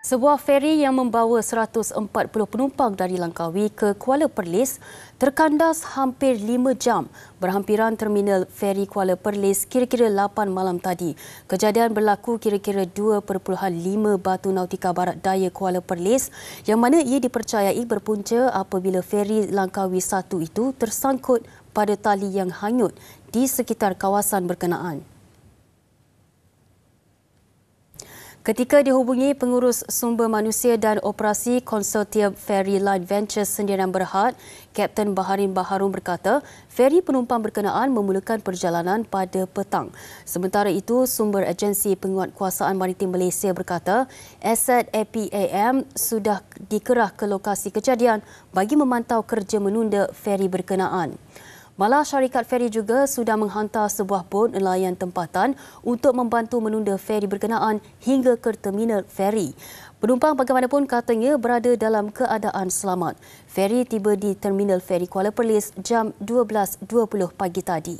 Sebuah feri yang membawa 140 penumpang dari Langkawi ke Kuala Perlis terkandas hampir 5 jam berhampiran terminal feri Kuala Perlis kira-kira 8 malam tadi. Kejadian berlaku kira-kira 2.5 batu nautika barat daya Kuala Perlis yang mana ia dipercayai berpunca apabila feri Langkawi 1 itu tersangkut pada tali yang hanyut di sekitar kawasan berkenaan. Ketika dihubungi pengurus sumber manusia dan operasi konsortium Ferry Line Ventures Sendirian Berhad, Kapten Baharin Baharum berkata, feri penumpang berkenaan memulakan perjalanan pada petang. Sementara itu, sumber agensi penguatkuasaan maritim Malaysia berkata, aset APAM sudah dikerah ke lokasi kejadian bagi memantau kerja menunda feri berkenaan. Malah syarikat feri juga sudah menghantar sebuah bot nelayan tempatan untuk membantu menunda feri berkenaan hingga ke terminal feri. Penumpang bagaimanapun katanya berada dalam keadaan selamat. Feri tiba di terminal feri Kuala Perlis jam 12.20 pagi tadi.